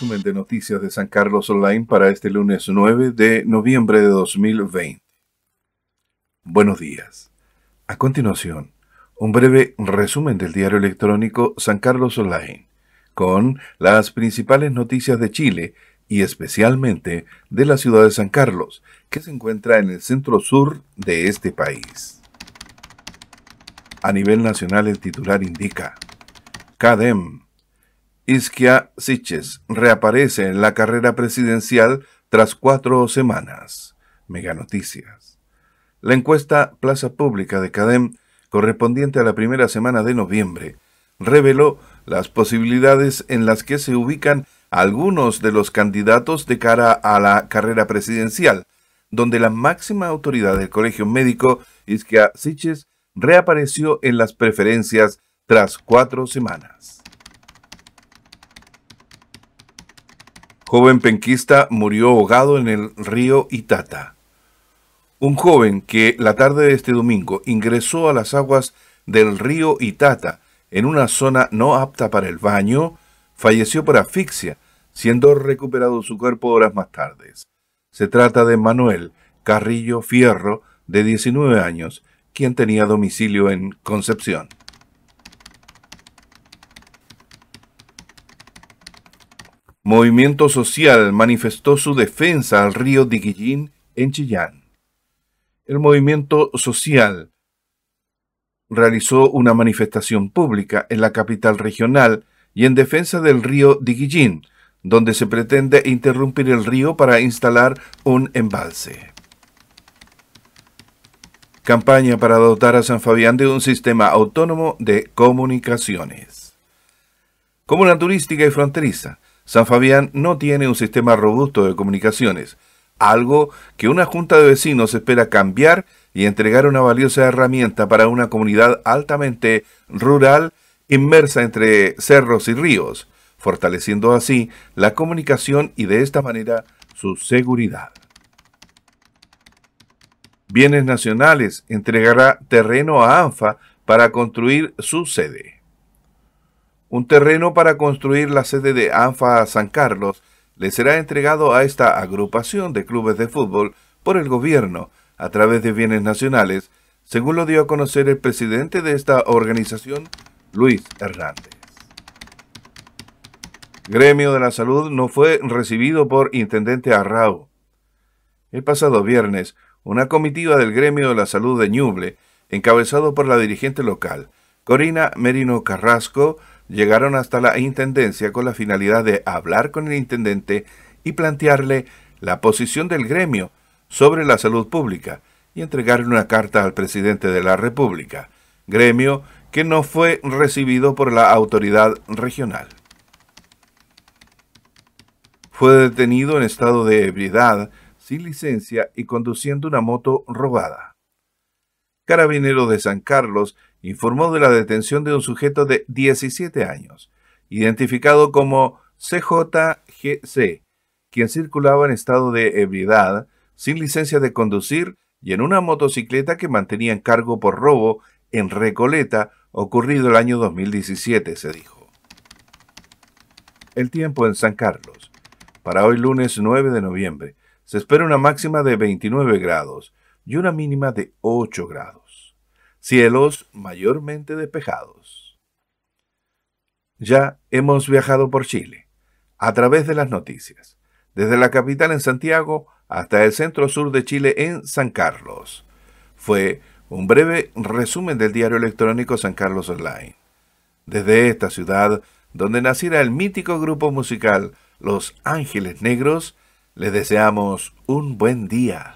resumen de noticias de San Carlos Online para este lunes 9 de noviembre de 2020. Buenos días. A continuación, un breve resumen del diario electrónico San Carlos Online, con las principales noticias de Chile y especialmente de la ciudad de San Carlos, que se encuentra en el centro sur de este país. A nivel nacional el titular indica, CADEM Isquia Siches reaparece en la carrera presidencial tras cuatro semanas. Mega Noticias. La encuesta Plaza Pública de CADEM, correspondiente a la primera semana de noviembre, reveló las posibilidades en las que se ubican algunos de los candidatos de cara a la carrera presidencial, donde la máxima autoridad del Colegio Médico, Isquia Siches, reapareció en las preferencias tras cuatro semanas. Joven penquista murió ahogado en el río Itata. Un joven que la tarde de este domingo ingresó a las aguas del río Itata en una zona no apta para el baño, falleció por asfixia, siendo recuperado su cuerpo horas más tarde. Se trata de Manuel Carrillo Fierro, de 19 años, quien tenía domicilio en Concepción. Movimiento Social manifestó su defensa al río Diguillín en Chillán. El movimiento social realizó una manifestación pública en la capital regional y en defensa del río Diguillín, donde se pretende interrumpir el río para instalar un embalse. Campaña para dotar a San Fabián de un sistema autónomo de comunicaciones. Comuna turística y fronteriza San Fabián no tiene un sistema robusto de comunicaciones, algo que una junta de vecinos espera cambiar y entregar una valiosa herramienta para una comunidad altamente rural inmersa entre cerros y ríos, fortaleciendo así la comunicación y de esta manera su seguridad. Bienes Nacionales entregará terreno a ANFA para construir su sede. Un terreno para construir la sede de ANFA San Carlos le será entregado a esta agrupación de clubes de fútbol por el gobierno a través de bienes nacionales, según lo dio a conocer el presidente de esta organización, Luis Hernández. Gremio de la Salud no fue recibido por Intendente Arrao. El pasado viernes, una comitiva del Gremio de la Salud de Ñuble, encabezado por la dirigente local, Corina Merino Carrasco, llegaron hasta la Intendencia con la finalidad de hablar con el Intendente y plantearle la posición del gremio sobre la salud pública y entregarle una carta al presidente de la República, gremio que no fue recibido por la autoridad regional. Fue detenido en estado de ebriedad, sin licencia y conduciendo una moto robada. Carabineros de San Carlos informó de la detención de un sujeto de 17 años, identificado como CJGC, quien circulaba en estado de ebriedad, sin licencia de conducir y en una motocicleta que mantenía en cargo por robo en Recoleta, ocurrido el año 2017, se dijo. El tiempo en San Carlos. Para hoy lunes 9 de noviembre, se espera una máxima de 29 grados y una mínima de 8 grados. Cielos mayormente despejados. Ya hemos viajado por Chile, a través de las noticias, desde la capital en Santiago hasta el centro sur de Chile en San Carlos. Fue un breve resumen del diario electrónico San Carlos Online. Desde esta ciudad, donde naciera el mítico grupo musical Los Ángeles Negros, les deseamos un buen día.